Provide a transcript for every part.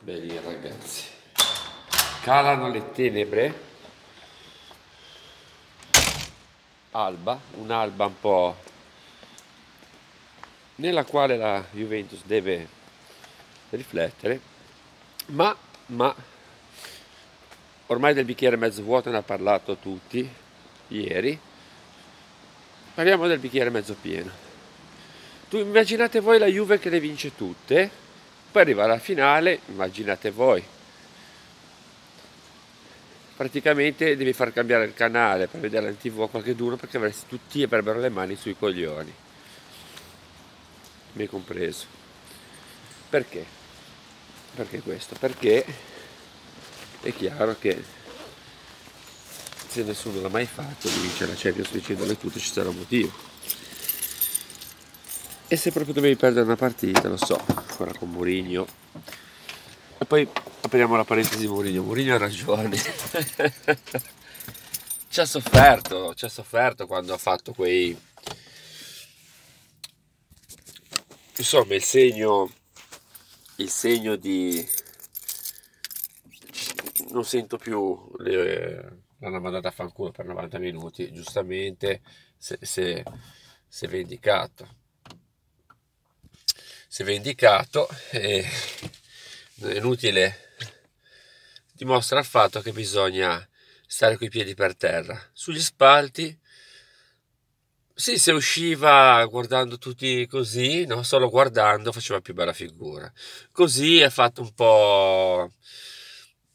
Belli ragazzi. Calano le tenebre. Alba, un'alba un po' nella quale la Juventus deve riflettere, ma, ma ormai del bicchiere mezzo vuoto ne ha parlato tutti ieri, parliamo del bicchiere mezzo pieno. Tu immaginate voi la Juve che le vince tutte, poi arriva la finale, immaginate voi, praticamente devi far cambiare il canale per vedere la tv a qualche d'uno perché avresti tutti avrebbero le mani sui coglioni me compreso perché perché questo perché è chiaro che se nessuno l'ha mai fatto di vincere la Champions League da tutte ci sarà un motivo e se proprio dovevi perdere una partita, lo so, ancora con Mourinho. E poi apriamo la parentesi di Mourinho. Mourinho ha ragione. ci ha sofferto, ci ha sofferto quando ha fatto quei... Insomma, il segno... Il segno di... Non sento più... Le... L'hanno mandata a fanculo per 90 minuti, giustamente, se, se, si vendicato si è vendicato e è inutile dimostra il fatto che bisogna stare coi piedi per terra sugli spalti sì, se usciva guardando tutti così, no? solo guardando faceva più bella figura. Così ha fatto un po'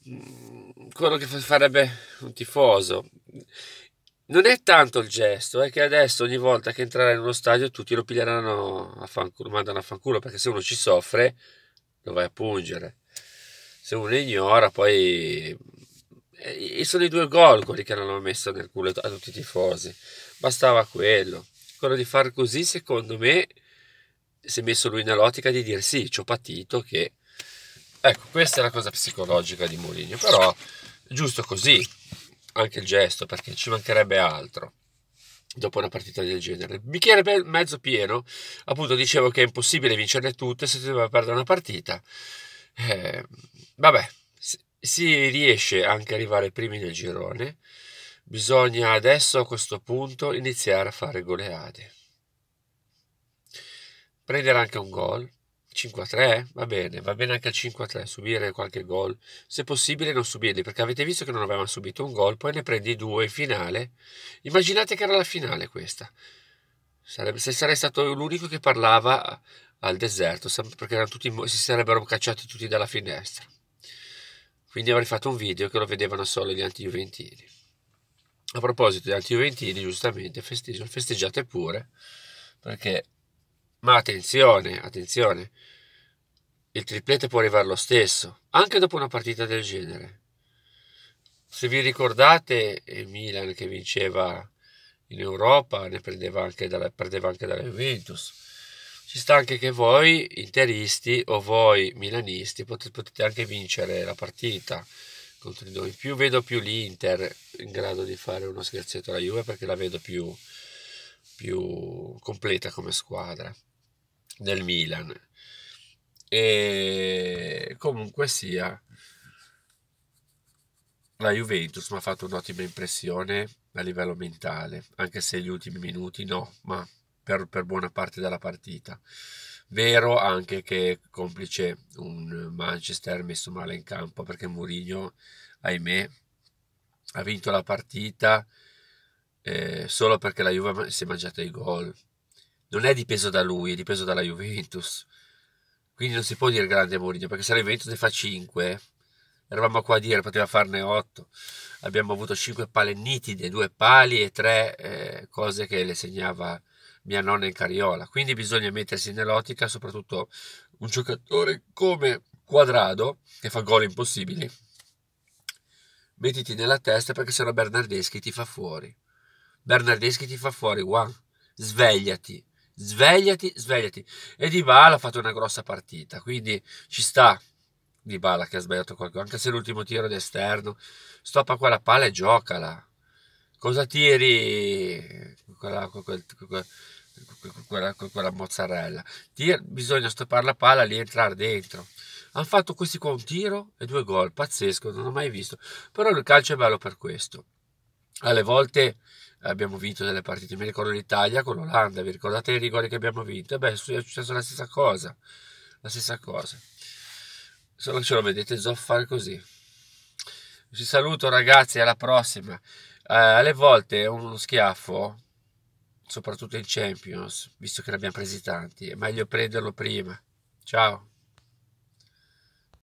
mm, quello che farebbe un tifoso non è tanto il gesto, è che adesso ogni volta che entrerai in uno stadio tutti lo piglieranno a fanculo, mandano a fanculo perché se uno ci soffre lo vai a pungere. Se uno ignora, poi e sono i due gol quelli che hanno messo nel culo a tutti i tifosi. Bastava quello. Quello di far così, secondo me, si è messo lui nell'ottica di dire sì, ci ho patito che... Ecco, questa è la cosa psicologica di Mourinho, però giusto così, anche il gesto, perché ci mancherebbe altro dopo una partita del genere. Il bicchiere mezzo pieno, appunto dicevo che è impossibile vincerle tutte se si deve perdere una partita. Eh, vabbè, si riesce anche ad arrivare primi nel girone, bisogna adesso a questo punto iniziare a fare goleade. Prendere anche un gol, 5 a 3 va bene, va bene anche al 5 a 3 subire qualche gol, se possibile non subirli perché avete visto che non avevano subito un gol, poi ne prendi due in finale. Immaginate che era la finale questa, Sarebbe, se sarei stato l'unico che parlava al deserto perché tutti, si sarebbero cacciati tutti dalla finestra. Quindi avrei fatto un video che lo vedevano solo gli anti-juventini. A proposito di anti-juventini, giustamente festeggiate pure perché ma attenzione, attenzione, il triplete può arrivare lo stesso, anche dopo una partita del genere. Se vi ricordate, il eh, Milan che vinceva in Europa ne prendeva anche dalla, perdeva anche dalla Juventus. Ci sta anche che voi interisti o voi milanisti potete, potete anche vincere la partita contro di noi. Più vedo più l'Inter in grado di fare uno scherzetto alla Juve perché la vedo più, più completa come squadra del Milan. E comunque sia, la Juventus mi ha fatto un'ottima impressione a livello mentale, anche se gli ultimi minuti no, ma per, per buona parte della partita. Vero anche che complice un Manchester messo male in campo perché Mourinho, ahimè, ha vinto la partita eh, solo perché la Juve si è mangiata i gol non è dipeso da lui, è dipeso dalla Juventus. Quindi non si può dire grande Mourinho, perché se la Juventus ne fa 5, eravamo qua a dire, poteva farne 8. Abbiamo avuto 5 palle nitide, 2 pali e 3 eh, cose che le segnava mia nonna in cariola. Quindi bisogna mettersi nell'ottica, soprattutto un giocatore come Quadrado, che fa gol impossibili. Mettiti nella testa perché sennò Bernardeschi ti fa fuori. Bernardeschi ti fa fuori, wow. Svegliati svegliati, svegliati. E Dybala ha fatto una grossa partita, quindi ci sta Dybala che ha sbagliato qualcosa, anche se l'ultimo tiro è esterno, stoppa quella palla e giocala. Cosa tiri quella, quella, quella, quella mozzarella? Tira, bisogna stoppare la palla lì entrare dentro. Hanno fatto questi qua un tiro e due gol, pazzesco, non ho mai visto. Però il calcio è bello per questo alle volte abbiamo vinto delle partite, mi ricordo l'Italia con l'Olanda, vi ricordate i rigori che abbiamo vinto? E beh, è successo la stessa cosa, la stessa cosa. Solo che ce lo vedete zoffare così. Vi saluto ragazzi, alla prossima. Eh, alle volte uno schiaffo, soprattutto in Champions, visto che ne abbiamo presi tanti, è meglio prenderlo prima. Ciao.